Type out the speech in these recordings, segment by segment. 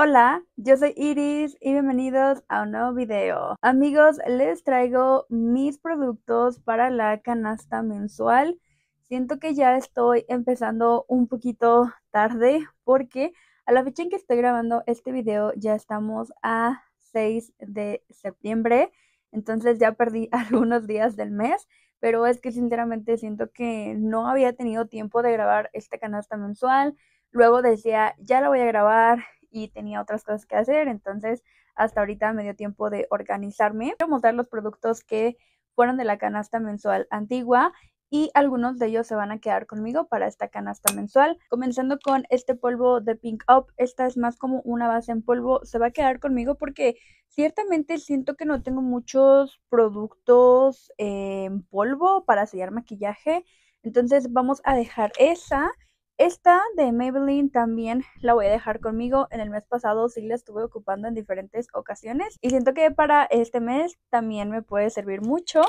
Hola, yo soy Iris y bienvenidos a un nuevo video. Amigos, les traigo mis productos para la canasta mensual. Siento que ya estoy empezando un poquito tarde porque a la fecha en que estoy grabando este video ya estamos a 6 de septiembre, entonces ya perdí algunos días del mes, pero es que sinceramente siento que no había tenido tiempo de grabar esta canasta mensual. Luego decía, ya la voy a grabar, y tenía otras cosas que hacer, entonces hasta ahorita me dio tiempo de organizarme. Quiero mostrar los productos que fueron de la canasta mensual antigua y algunos de ellos se van a quedar conmigo para esta canasta mensual. Comenzando con este polvo de Pink Up, esta es más como una base en polvo, se va a quedar conmigo porque ciertamente siento que no tengo muchos productos en polvo para sellar maquillaje, entonces vamos a dejar esa esta de Maybelline también la voy a dejar conmigo. En el mes pasado sí la estuve ocupando en diferentes ocasiones y siento que para este mes también me puede servir mucho.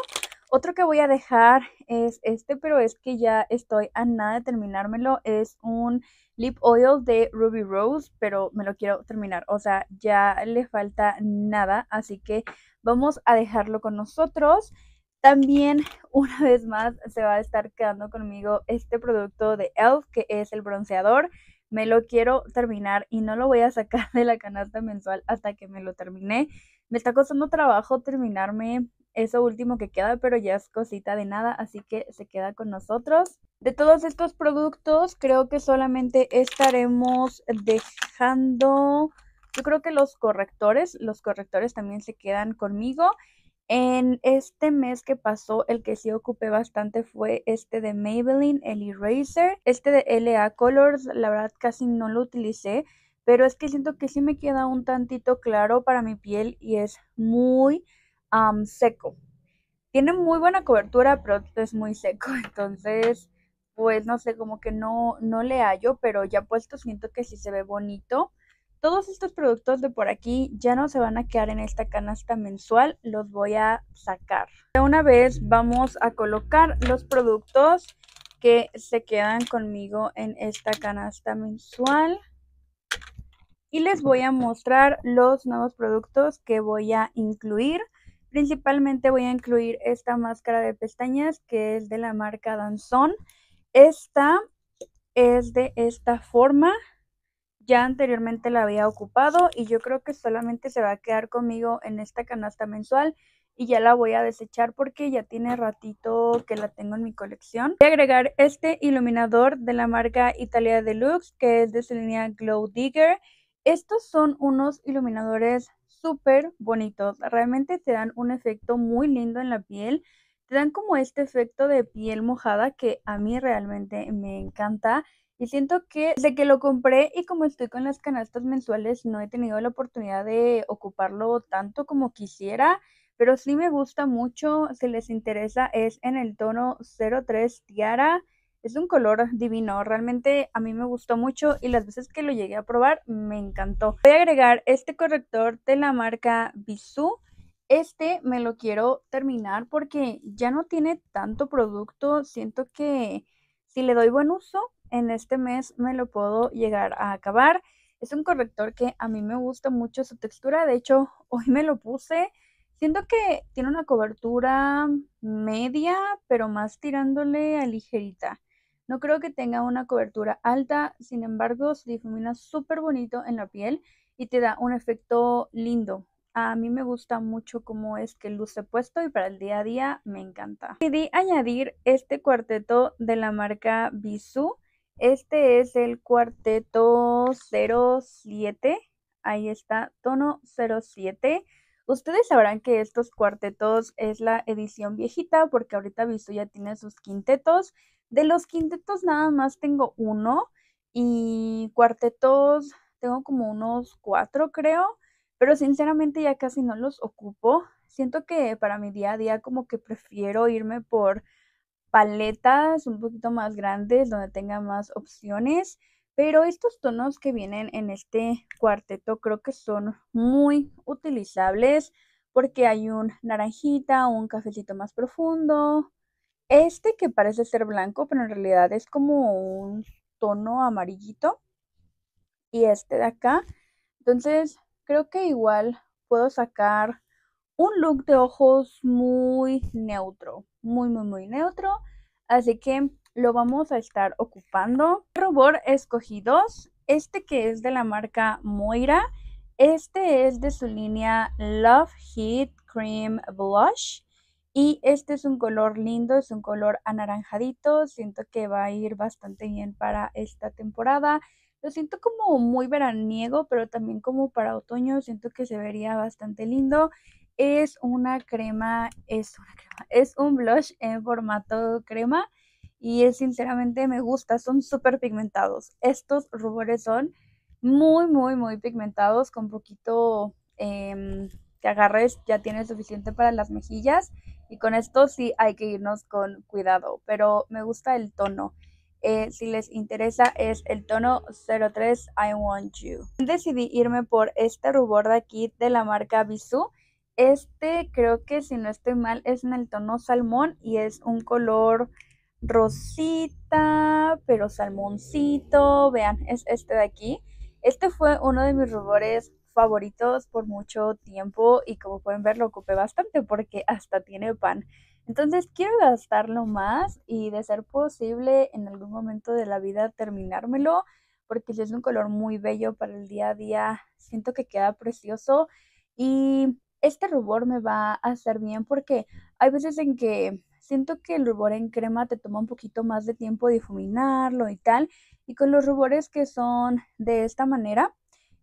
Otro que voy a dejar es este, pero es que ya estoy a nada de terminármelo. Es un lip oil de Ruby Rose, pero me lo quiero terminar. O sea, ya le falta nada, así que vamos a dejarlo con nosotros. También una vez más se va a estar quedando conmigo este producto de ELF que es el bronceador. Me lo quiero terminar y no lo voy a sacar de la canasta mensual hasta que me lo termine, Me está costando trabajo terminarme eso último que queda, pero ya es cosita de nada, así que se queda con nosotros. De todos estos productos, creo que solamente estaremos dejando, yo creo que los correctores, los correctores también se quedan conmigo. En este mes que pasó, el que sí ocupé bastante fue este de Maybelline, el Eraser. Este de LA Colors, la verdad casi no lo utilicé, pero es que siento que sí me queda un tantito claro para mi piel y es muy seco. Tiene muy buena cobertura, pero es muy seco, entonces pues no sé, como que no, no le hallo, pero ya puesto siento que sí se ve bonito. Todos estos productos de por aquí ya no se van a quedar en esta canasta mensual, los voy a sacar. De una vez vamos a colocar los productos que se quedan conmigo en esta canasta mensual. Y les voy a mostrar los nuevos productos que voy a incluir. Principalmente voy a incluir esta máscara de pestañas que es de la marca Danzón. Esta es de esta forma ya anteriormente la había ocupado y yo creo que solamente se va a quedar conmigo en esta canasta mensual y ya la voy a desechar porque ya tiene ratito que la tengo en mi colección. Voy a agregar este iluminador de la marca Italia Deluxe que es de su línea Glow Digger. Estos son unos iluminadores súper bonitos, realmente te dan un efecto muy lindo en la piel, te dan como este efecto de piel mojada que a mí realmente me encanta y siento que desde que lo compré y como estoy con las canastas mensuales, no he tenido la oportunidad de ocuparlo tanto como quisiera, pero sí me gusta mucho. Si les interesa, es en el tono 03 Tiara. Es un color divino, realmente a mí me gustó mucho y las veces que lo llegué a probar me encantó. Voy a agregar este corrector de la marca Bisú. Este me lo quiero terminar porque ya no tiene tanto producto. Siento que si le doy buen uso, en este mes me lo puedo llegar a acabar. Es un corrector que a mí me gusta mucho su textura. De hecho, hoy me lo puse. Siento que tiene una cobertura media, pero más tirándole a ligerita. No creo que tenga una cobertura alta, sin embargo, se difumina súper bonito en la piel y te da un efecto lindo. A mí me gusta mucho cómo es que luce puesto y para el día a día me encanta. Decidí añadir este cuarteto de la marca Bisou este es el cuarteto 07. Ahí está, tono 07. Ustedes sabrán que estos cuartetos es la edición viejita porque ahorita visto ya tiene sus quintetos. De los quintetos nada más tengo uno y cuartetos tengo como unos cuatro creo, pero sinceramente ya casi no los ocupo. Siento que para mi día a día como que prefiero irme por paletas un poquito más grandes donde tenga más opciones. Pero estos tonos que vienen en este cuarteto creo que son muy utilizables porque hay un naranjita, un cafecito más profundo. Este que parece ser blanco, pero en realidad es como un tono amarillito. Y este de acá. Entonces creo que igual puedo sacar un look de ojos muy neutro, muy, muy, muy neutro. Así que lo vamos a estar ocupando. Robor escogidos. este que es de la marca Moira. Este es de su línea Love Heat Cream Blush. Y este es un color lindo, es un color anaranjadito. Siento que va a ir bastante bien para esta temporada. Lo siento como muy veraniego, pero también como para otoño. Siento que se vería bastante lindo es una crema, es una crema, es un blush en formato crema y es sinceramente me gusta, son súper pigmentados. Estos rubores son muy, muy, muy pigmentados, con poquito em, que agarres ya tiene suficiente para las mejillas y con esto sí hay que irnos con cuidado, pero me gusta el tono. Eh, si les interesa es el tono 03 I Want You. Decidí irme por este rubor de aquí de la marca bisu este creo que si no estoy mal es en el tono salmón y es un color rosita, pero salmoncito. Vean, es este de aquí. Este fue uno de mis rubores favoritos por mucho tiempo y como pueden ver lo ocupé bastante porque hasta tiene pan. Entonces quiero gastarlo más y de ser posible en algún momento de la vida terminármelo porque si es un color muy bello para el día a día, siento que queda precioso y este rubor me va a hacer bien porque hay veces en que siento que el rubor en crema te toma un poquito más de tiempo difuminarlo y tal. Y con los rubores que son de esta manera,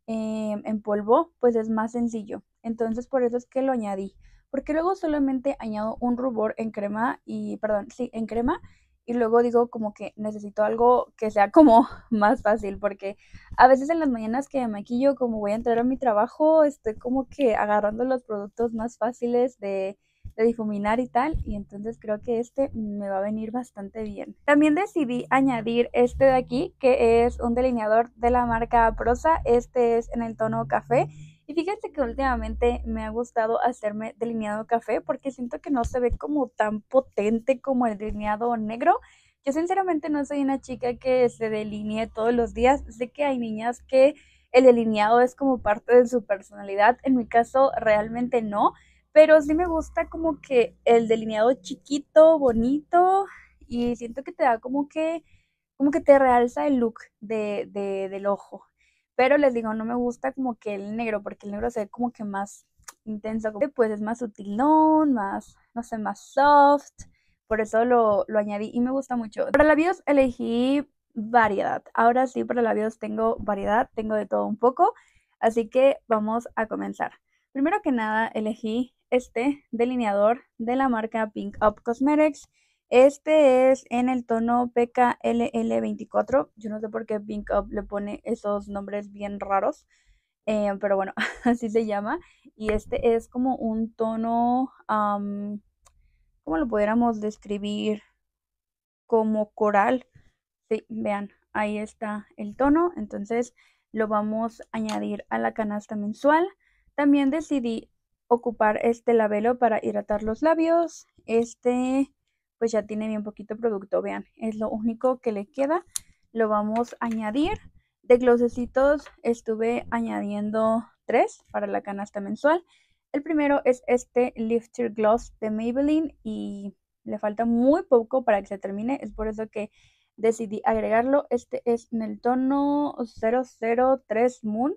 em, en polvo, pues es más sencillo. Entonces por eso es que lo añadí. Porque luego solamente añado un rubor en crema y, perdón, sí, en crema y luego digo como que necesito algo que sea como más fácil porque a veces en las mañanas que me maquillo como voy a entrar a mi trabajo estoy como que agarrando los productos más fáciles de, de difuminar y tal y entonces creo que este me va a venir bastante bien. También decidí añadir este de aquí que es un delineador de la marca Prosa, este es en el tono café y fíjate que últimamente me ha gustado hacerme delineado café porque siento que no se ve como tan potente como el delineado negro. Yo sinceramente no soy una chica que se delinee todos los días. Sé que hay niñas que el delineado es como parte de su personalidad. En mi caso realmente no, pero sí me gusta como que el delineado chiquito, bonito y siento que te da como que como que te realza el look del ojo pero les digo, no me gusta como que el negro, porque el negro se ve como que más intenso, pues es más sutilón, más, no sé, más soft, por eso lo, lo añadí y me gusta mucho. Para labios elegí variedad, ahora sí para labios tengo variedad, tengo de todo un poco, así que vamos a comenzar. Primero que nada elegí este delineador de la marca Pink Up Cosmetics, este es en el tono PKLL24. Yo no sé por qué Pink Up le pone esos nombres bien raros, eh, pero bueno, así se llama. Y este es como un tono, como ¿cómo lo pudiéramos describir? Como coral. Sí, vean, ahí está el tono. Entonces lo vamos a añadir a la canasta mensual. También decidí ocupar este labelo para hidratar los labios. Este pues ya tiene bien poquito producto, vean, es lo único que le queda, lo vamos a añadir. De glosecitos estuve añadiendo tres para la canasta mensual. El primero es este Lifter Gloss de Maybelline y le falta muy poco para que se termine, es por eso que decidí agregarlo. Este es en el tono 003 Moon.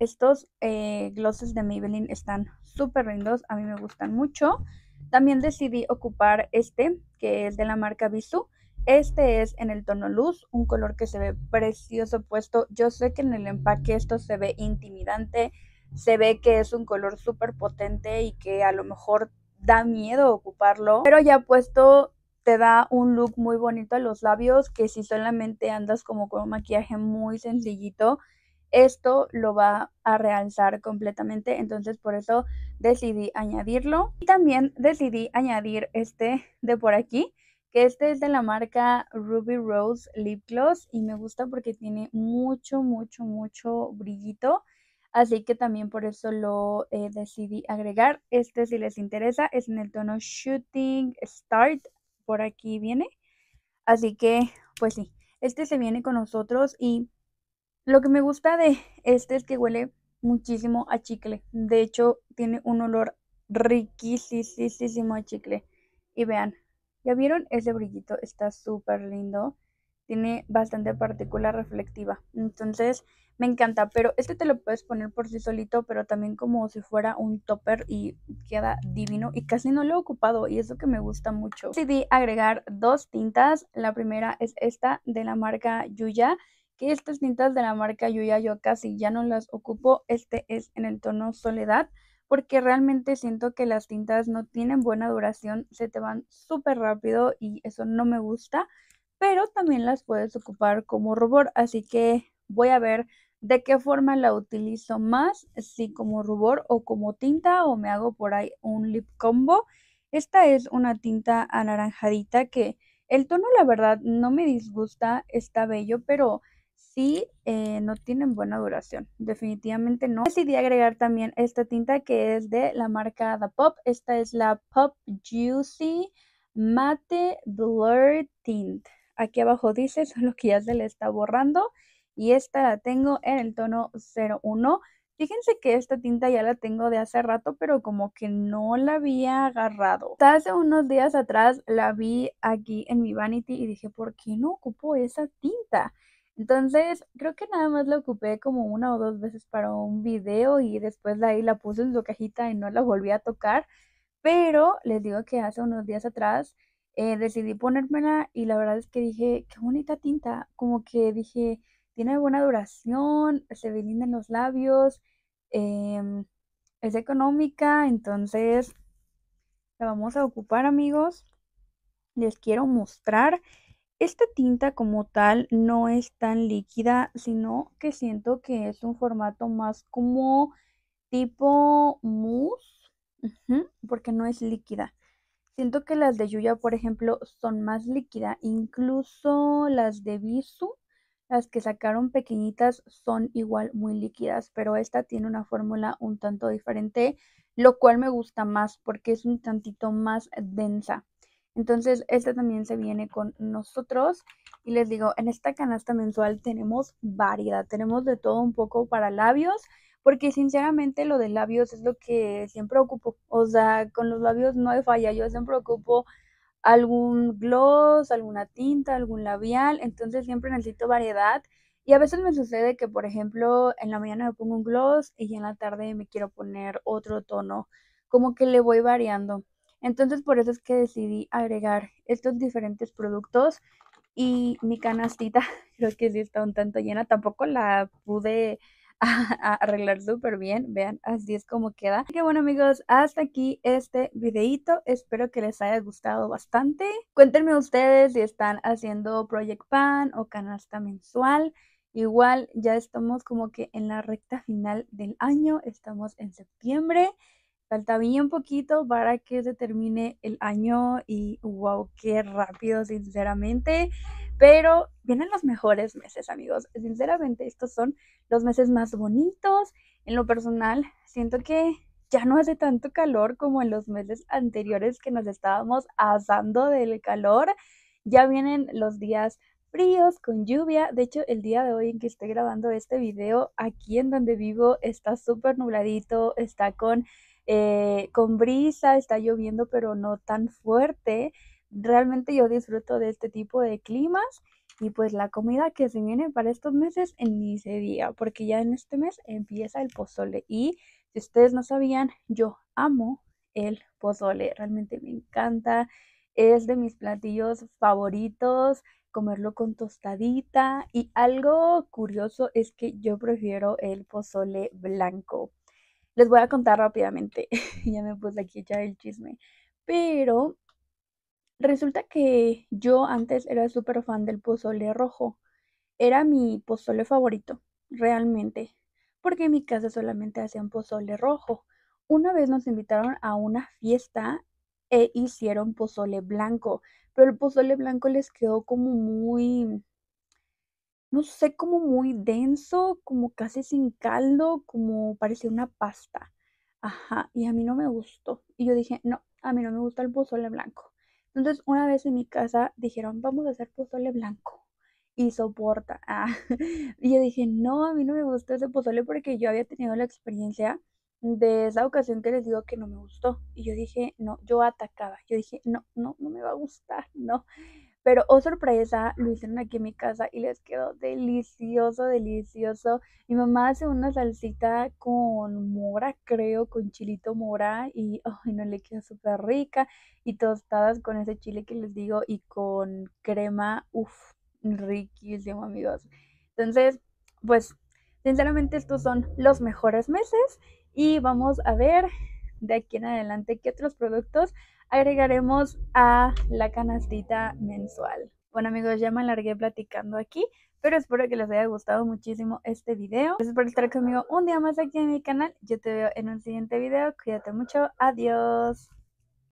Estos eh, glosses de Maybelline están súper lindos, a mí me gustan mucho. También decidí ocupar este, que es de la marca Visu Este es en el tono luz, un color que se ve precioso puesto. Yo sé que en el empaque esto se ve intimidante, se ve que es un color súper potente y que a lo mejor da miedo ocuparlo, pero ya puesto te da un look muy bonito a los labios que si solamente andas como con un maquillaje muy sencillito, esto lo va a realzar completamente, entonces por eso decidí añadirlo. Y también decidí añadir este de por aquí, que este es de la marca Ruby Rose Lip Gloss y me gusta porque tiene mucho, mucho, mucho brillito. Así que también por eso lo eh, decidí agregar. Este si les interesa es en el tono Shooting Start. Por aquí viene. Así que pues sí, este se viene con nosotros y lo que me gusta de este es que huele muchísimo a chicle. De hecho, tiene un olor riquísimo a chicle. Y vean, ¿ya vieron? Ese brillito está súper lindo. Tiene bastante partícula reflectiva. Entonces, me encanta. Pero este te lo puedes poner por sí solito, pero también como si fuera un topper y queda divino. Y casi no lo he ocupado y eso que me gusta mucho. Decidí agregar dos tintas. La primera es esta de la marca Yuya que estas tintas de la marca Yuya yo casi ya no las ocupo, este es en el tono Soledad, porque realmente siento que las tintas no tienen buena duración, se te van súper rápido y eso no me gusta, pero también las puedes ocupar como rubor, así que voy a ver de qué forma la utilizo más, si como rubor o como tinta o me hago por ahí un lip combo. Esta es una tinta anaranjadita que el tono la verdad no me disgusta, está bello, pero sí eh, no tienen buena duración. Definitivamente no. Decidí agregar también esta tinta que es de la marca The Pop. Esta es la Pop Juicy Matte Blur Tint. Aquí abajo dice, solo que ya se le está borrando. Y esta la tengo en el tono 01. Fíjense que esta tinta ya la tengo de hace rato, pero como que no la había agarrado. hace unos días atrás la vi aquí en mi vanity y dije, ¿por qué no ocupo esa tinta? Entonces, creo que nada más la ocupé como una o dos veces para un video y después ahí la puse en su cajita y no la volví a tocar. Pero les digo que hace unos días atrás eh, decidí ponérmela y la verdad es que dije, qué bonita tinta. Como que dije, tiene buena duración, se ve linda en los labios, em, es económica, entonces la vamos a ocupar amigos. Les quiero mostrar esta tinta como tal no es tan líquida, sino que siento que es un formato más como tipo mousse, porque no es líquida. Siento que las de Yuya, por ejemplo, son más líquida, incluso las de Visu, las que sacaron pequeñitas son igual muy líquidas, pero esta tiene una fórmula un tanto diferente, lo cual me gusta más porque es un tantito más densa. Entonces, esta también se viene con nosotros. Y les digo, en esta canasta mensual tenemos variedad, tenemos de todo un poco para labios, porque sinceramente lo de labios es lo que siempre ocupo. O sea, con los labios no hay falla, yo siempre ocupo algún gloss, alguna tinta, algún labial, entonces siempre necesito variedad. Y a veces me sucede que, por ejemplo, en la mañana me pongo un gloss y en la tarde me quiero poner otro tono, como que le voy variando. Entonces por eso es que decidí agregar estos diferentes productos y mi canastita, creo que sí está un tanto llena, tampoco la pude arreglar súper bien. Vean, así es como queda. Así que bueno amigos, hasta aquí este videito. Espero que les haya gustado bastante. Cuéntenme ustedes si están haciendo Project Pan o canasta mensual. Igual ya estamos como que en la recta final del año, estamos en septiembre. Falta bien poquito para que se termine el año y wow, qué rápido, sinceramente. Pero vienen los mejores meses, amigos. Sinceramente, estos son los meses más bonitos. En lo personal, siento que ya no hace tanto calor como en los meses anteriores que nos estábamos asando del calor. Ya vienen los días fríos, con lluvia. De hecho, el día de hoy en que estoy grabando este video, aquí en donde vivo está súper nubladito, está con eh, con brisa, está lloviendo pero no tan fuerte. Realmente yo disfruto de este tipo de climas y pues la comida que se viene para estos meses en se día, porque ya en este mes empieza el pozole y si ustedes no sabían, yo amo el pozole, realmente me encanta, es de mis platillos favoritos, comerlo con tostadita y algo curioso es que yo prefiero el pozole blanco. Les voy a contar rápidamente, ya me puse aquí ya echar el chisme, pero resulta que yo antes era súper fan del pozole rojo, era mi pozole favorito, realmente, porque en mi casa solamente hacían pozole rojo. Una vez nos invitaron a una fiesta e hicieron pozole blanco, pero el pozole blanco les quedó como muy no sé, como muy denso, como casi sin caldo, como parecía una pasta. Ajá, y a mí no me gustó. Y yo dije, no, a mí no me gusta el pozole blanco. Entonces, una vez en mi casa dijeron, vamos a hacer pozole blanco y soporta. Ah, y yo dije, no, a mí no me gusta ese pozole porque yo había tenido la experiencia de esa ocasión que les digo que no me gustó. Y yo dije, no, yo atacaba. Yo dije, no, no, no me va a gustar, no. Pero, oh sorpresa, lo hicieron aquí en mi casa y les quedó delicioso, delicioso. Mi mamá hace una salsita con mora, creo, con chilito mora y no le queda súper rica. Y tostadas con ese chile que les digo y con crema, uff, riquísimo, amigos. Entonces, pues, sinceramente estos son los mejores meses y vamos a ver de aquí en adelante qué otros productos agregaremos a la canastita mensual. Bueno amigos, ya me alargué platicando aquí, pero espero que les haya gustado muchísimo este video. Gracias por estar conmigo un día más aquí en mi canal. Yo te veo en un siguiente video. Cuídate mucho. Adiós.